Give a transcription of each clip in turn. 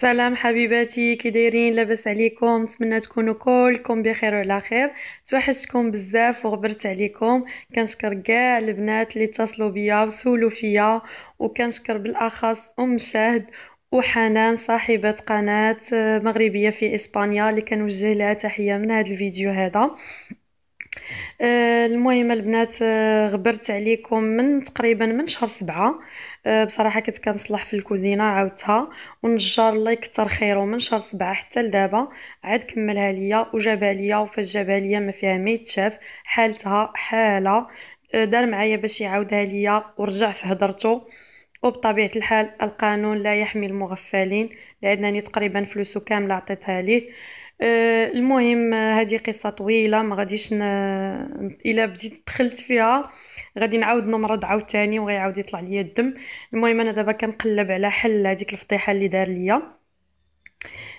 سلام حبيباتي كي دايرين لاباس عليكم نتمنى تكونوا كلكم بخير وعلى خير توحشتكم بزاف وغبرت عليكم كنشكر كاع البنات اللي اتصلوا بيا وسولوا فيا وكنشكر بالاخص ام شاهد وحنان صاحبة قناة مغربية في إسبانيا اللي كنوجه لها تحية من هذا الفيديو هذا آه، المهم البنات آه، غبرت عليكم من تقريبا من شهر سبعة آه، بصراحة كنت كنصلح في الكوزينة عاودتها ونجار الله يكثر خيره من شهر سبعة حتى لدابا عاد كملها ليا وجابها ليا وفاش جابها ليا ما فيها ما يتشاف حالتها حالة دار معايا باش يعاودها ليا ورجع في هضرته وبطبيعه الحال القانون لا يحمي المغفلين لانني تقريبا فلوسو كامله عطيتها ليه آه، المهم هذه قصه طويله ما غاديش ن... الا بديت دخلت فيها غادي نعاود نمرض عاوتاني وغيعاود يطلع ليا الدم المهم انا دابا كنقلب على حل هذيك الفضيحه اللي دار ليا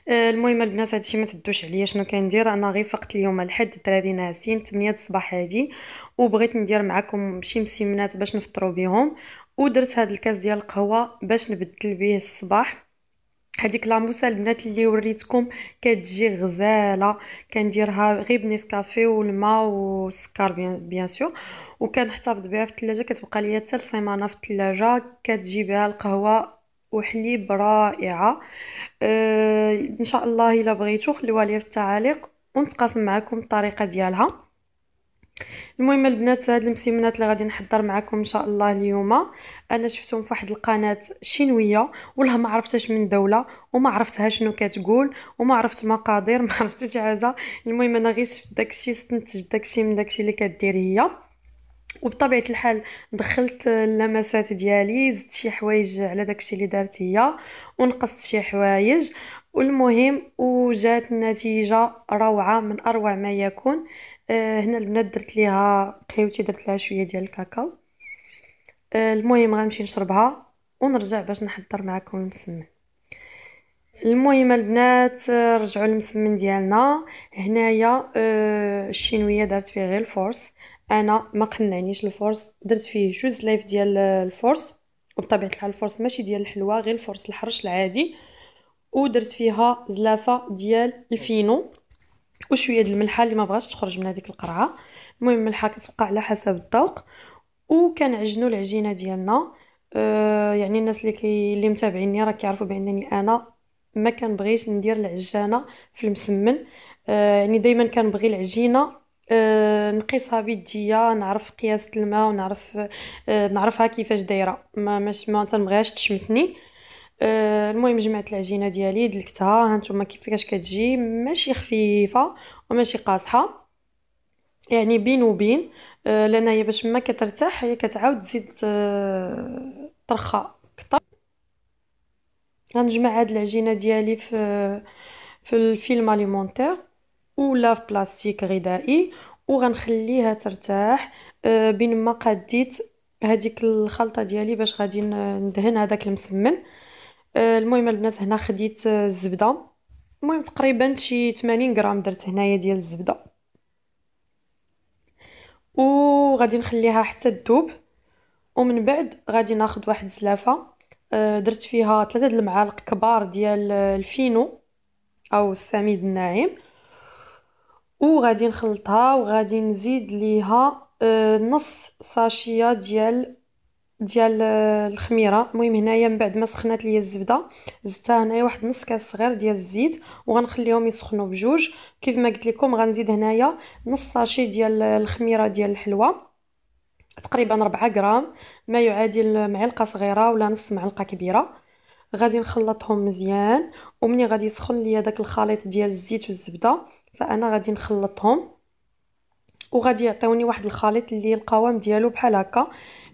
آه، المهم البنات هادشي ما تدوش عليا شنو كندير انا غير فقت اليوم الحد الدراري ناعسين 8 الصباح هادي وبغيت ندير معكم شي مسيمنات باش نفطروا بهم ودرت هاد الكاس ديال القهوه باش نبدل بيه الصباح هذيك لاموسا البنات اللي وريتكم كتجي غزاله كنديرها غير بنيسكافي والماء والسكر بيان, بيان سور وكنحتفظ بها في الثلاجه كتبقى ليا حتى لسيمانه في الثلاجه كتجي بها القهوه وحليب رائعه أه ان شاء الله الا بغيتو خليوها ليا في التعاليق ونتقاسم معكم الطريقه ديالها المهم البنات هاد المسيمنات اللي غادي نحضر معكم ان شاء الله اليوم انا شفتهم في واحد القناه شينويه والله ما عرفتهاش من دوله وما عرفتها شنو كتقول وما عرفت مقادير ما عرفت شي حاجه المهم انا غير شفت داكشي استنتج داكشي من داكشي اللي كدير هي وبطبيعه الحال دخلت اللمسات ديالي زدت شي حوايج على داكشي اللي دارت هي ونقصت شي حوايج والمهم وجات النتيجه روعه من اروع ما يكون آه، هنا البنات درت ليها قهوتي درت لها شويه ديال الكاكاو آه، المهم غنمشي نشربها ونرجع باش نحضر معكم المسمن المهم البنات آه، رجعوا المسمن ديالنا هنايا الشينويه دارت فيه غير الفورس انا ما قنعنيش الفورس درت فيه جوج لايف ديال الفورس وبطبيعه الحال الفورس ماشي ديال الحلوه غير الفورس الحرش العادي ودرت فيها زلافه ديال الفينو وشويه د الملحه اللي ما بغاتش تخرج من هذيك القرعه المهم الملحه كتبقى على حسب الذوق وكنعجنوا العجينه ديالنا أه يعني الناس اللي كي اللي متابعيني راه كيعرفوا بانني انا ما كنبغيش ندير العجانه في المسمن أه يعني دائما كنبغي العجينه آه، نقيسها بيديا نعرف قياس الماء ونعرف آه، نعرفها كيفاش دايره ما مش ما تنبغيهاش تشمتني آه، المهم جمعت العجينه ديالي دلكتها ها نتوما كيفاش كتجي ماشي خفيفه وماشي قاصحه يعني بين وبين لان هي باش ما كترتاح هي كتعاود تزيد ترخى كتر غنجمع هاد العجينه ديالي في في الفيلم اليمونتير ولا في بلاستيك غذائي وغنخليها ترتاح آه، بين ما قديت هذيك الخلطه ديالي باش غادي ندهن هذاك المسمن آه، المهم البنات هنا خديت آه، الزبده المهم تقريبا شي 80 غرام درت هنايا ديال الزبده وغادي نخليها حتى تذوب ومن بعد غادي ناخذ واحد الزلافه درت فيها ثلاثة المعالق كبار ديال الفينو او السميد الناعم وغادي نخلطها وغادي نزيد ليها آه، نص ساشيه ديال ديال آه، الخميره المهم هنايا من بعد ما سخنات ليا الزبده زدتها هنايا واحد نص كاس صغير ديال الزيت وغنخليهم يسخنوا بجوج كيف ما قلت لكم غنزيد هنايا نص ساشي ديال آه، الخميره ديال الحلوه تقريبا 4 غرام ما يعادل معلقه صغيره ولا نص معلقه كبيره غادي نخلطهم مزيان ومني غادي يسخن ليا داك الخليط ديال الزيت والزبده فانا غادي نخلطهم وغادي يعطيوني واحد الخليط اللي القوام ديالو بحال هكا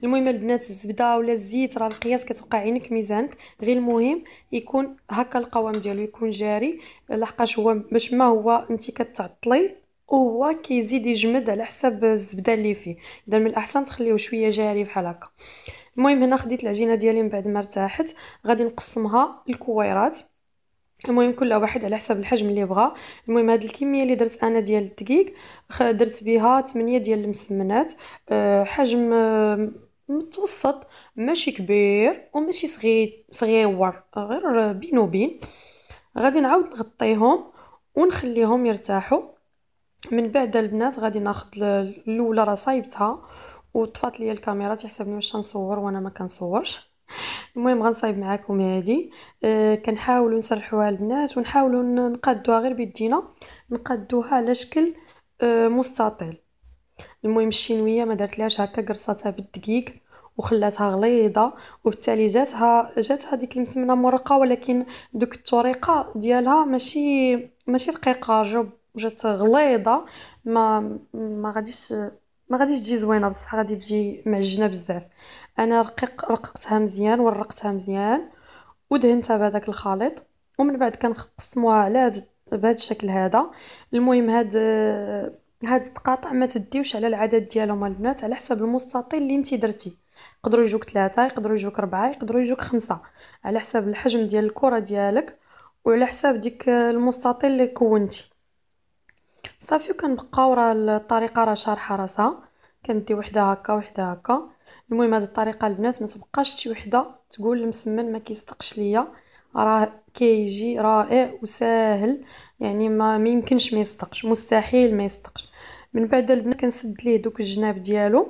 المهم البنات الزبده ولا الزيت راه القياس كتوقع عينك ميزانك غير المهم يكون هكا القوام ديالو يكون جاري لحقاش هو باش ما هو انت كتعطلي هو كيزيد يجمد على حسب الزبده اللي فيه اذا من الاحسن تخليوه شويه جاري بحال هكا المهم هنا خديت العجينه ديالي من بعد ما ارتاحت غادي نقسمها لكويرات المهم كل واحد على حسب الحجم اللي بغا المهم هاد الكميه اللي درت انا ديال الدقيق درت بها 8 ديال المسمنات آه، حجم آه، متوسط ماشي كبير وماشي صغير صغير غير بين وبين غادي نعاود نغطيهم ونخليهم يرتاحوا من بعد البنات غادي ناخذ الاولى راه صايبتها وطفات ليا الكاميرا تحسبني واش نصور وانا ما كنصورش المهم غنصايب معكم هادي أه كنحاولوا نسرحوها البنات ونحاولوا نقادوها غير بيدينا نقادوها على شكل أه مستطيل المهم الشينويه ما درتلهاش هكا قرصتها بالدقيق وخلاتها غليظه وبالتالي جاتها جاتها ديك المسمنه مرقه ولكن دوك الطريقه ديالها ماشي ماشي رقيقه جو وجات غليظه ما ما غاديش ما غاديش تجي زوينه بصح غادي تجي معجنه بزاف انا رقيق رققتها مزيان ورقتها مزيان ودهنتها بهذاك الخليط ومن بعد كنقسموها على بهذا الشكل هذا المهم هاد هاد التقاطع ما تديوش على العدد ديالهم البنات على حسب المستطيل اللي انت درتي يقدروا يجوك ثلاثة يقدروا يجوك أربعة يقدروا يجوك خمسة على حسب الحجم ديال الكرة ديالك وعلى حساب ديك المستطيل اللي كونتي صافي وكنبقاو راه الطريقه راه شارحه راسها كندي وحده هكا وحده هكا المهم هذه الطريقه البنات ما تبقاش شي وحده تقول المسمن ما كيصدقش ليا راه كيجي رائع وساهل يعني ما ميمكنش ما يصدقش مستحيل ما يصدقش من بعد البنات كنسد ليه دوك الجناب ديالو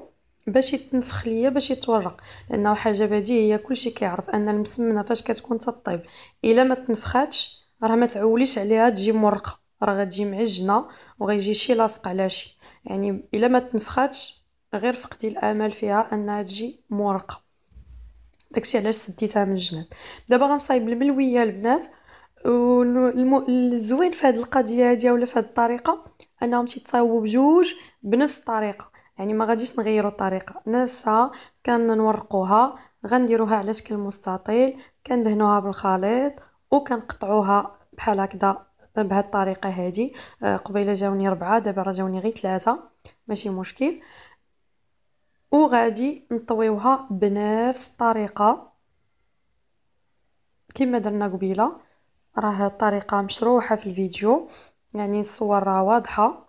باش يتنفخ ليا باش يتورق لانه حاجه بديهيه كلشي كيعرف ان المسمنه فاش كتكون تطيب الا ما تنفخاتش راه ما تعوليش عليها تجي مورقه راه غتجي معجنه وغيجي شي لاصق على شي يعني الا ما تنفخاتش غير فقدي الامل فيها انها تجي مورقه داكشي علاش سديتها من الجناب دابا غنصايب الملويه البنات والزوين في هذه القضيه هذه ولا في هذه الطريقه انهم تيتصاوبوا بجوج بنفس الطريقه يعني ما غاديش نغيروا الطريقه نفسها كنورقوها غنديروها على شكل مستطيل كندهنوها بالخليط وكنقطعوها بحال هكذا بهاد الطريقه هادي آه، قبيله جاوني ربعة دابا راه جاوني غير ثلاثة ماشي مشكل وغادي نطويوها بنفس الطريقه كما درنا قبيله راه الطريقه مشروحه في الفيديو يعني الصور راه واضحه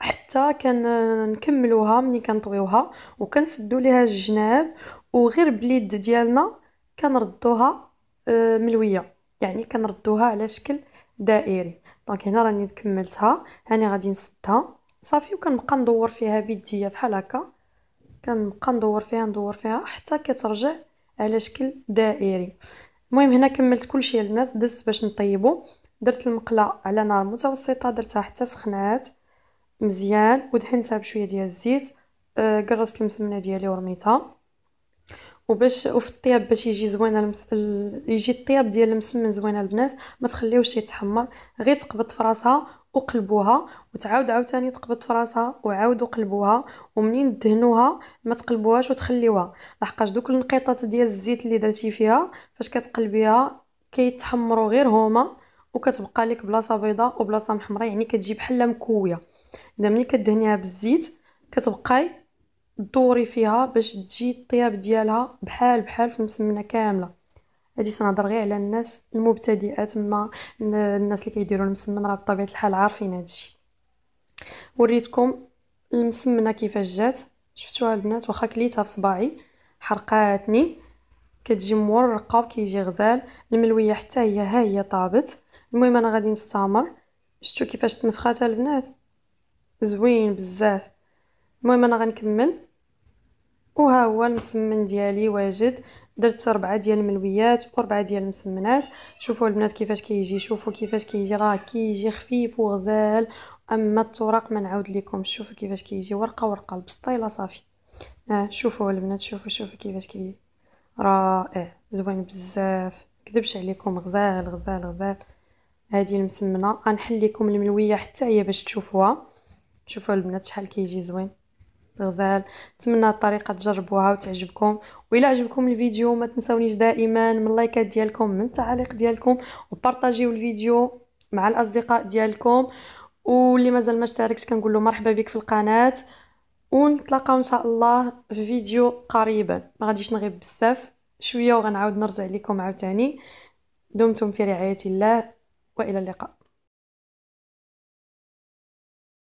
حتى كنكملوها ملي كنطويوها وكنسدو ليها الجناب وغير باليد ديالنا كنردوها آه، ملويه يعني كنردوها على شكل دائري دونك هنا راني كملتها هاني غادي نسدها صافي وكنبقى ندور فيها بيديا بحال هكا كنبقى ندور فيها ندور فيها حتى كترجع على شكل دائري المهم هنا كملت كلشي البنات دزت باش نطيبو درت المقله على نار متوسطه درتها حتى سخنات مزيان ودهنتها بشويه ديال الزيت آه قرصت المسمنه ديالي ورميتها وباش وفي الطياب باش يجي زوين المس... يجي الطياب ديال المسمن زوين البنات ما تخليوش يتحمر غير تقبض في راسها وقلبوها وتعاود عاوتاني تقبض في راسها وعاودوا قلبوها ومنين دهنوها ما تقلبوهاش وتخليوها لحقاش دوك النقيطات ديال الزيت اللي درتي فيها فاش كتقلبيها كيتحمروا غير هما وكتبقى لك بلاصه بيضاء وبلاصه محمره يعني كتجي بحال مكويه اذا ملي كدهنيها بالزيت كتبقاي دوري فيها باش تجي الطياب ديالها بحال بحال في المسمنه كامله هادي سنهضر غير على الناس المبتدئات ما الناس اللي كيديروا المسمن راه بطبيعه الحال عارفين هادشي وريتكم المسمنه كيفاش جات شفتوها البنات واخا كليتها في صباعي حرقاتني كتجي مورقه وكيجي غزال الملويه حتى هي ها هي طابت المهم انا غادي نستمر شفتوا كيفاش تنفخات البنات زوين بزاف المهم انا غنكمل وها هو المسمن ديالي واجد درت ربعة ديال الملويات وربعة ديال المسمنات شوفوا البنات كيفاش كيجي شوفوا كيفاش كيجي راه كيجي خفيف وغزال اما الطرق ما نعاود لكم شوفوا كيفاش كيجي ورقه ورقه البسطيله صافي اه شوفوا البنات شوفوا شوفوا كيفاش كيجي رائع زوين بزاف كذبش عليكم غزال غزال غزال هذه المسمنه غنحل لكم الملويه حتى هي باش تشوفوها شوفوا البنات شحال كيجي زوين غزال نتمنى الطريقه تجربوها وتعجبكم والا عجبكم الفيديو ما تنسونيش دائما من اللايكات ديالكم من التعاليق ديالكم وبارطاجيو الفيديو مع الاصدقاء ديالكم واللي مازال ما اشتركش كنقول له مرحبا بك في القناه ونتلاقاو ان شاء الله في فيديو قريبا ما غاديش نغيب بزاف شويه وغنعاود نرجع لكم عاوتاني دمتم في رعايه الله والى اللقاء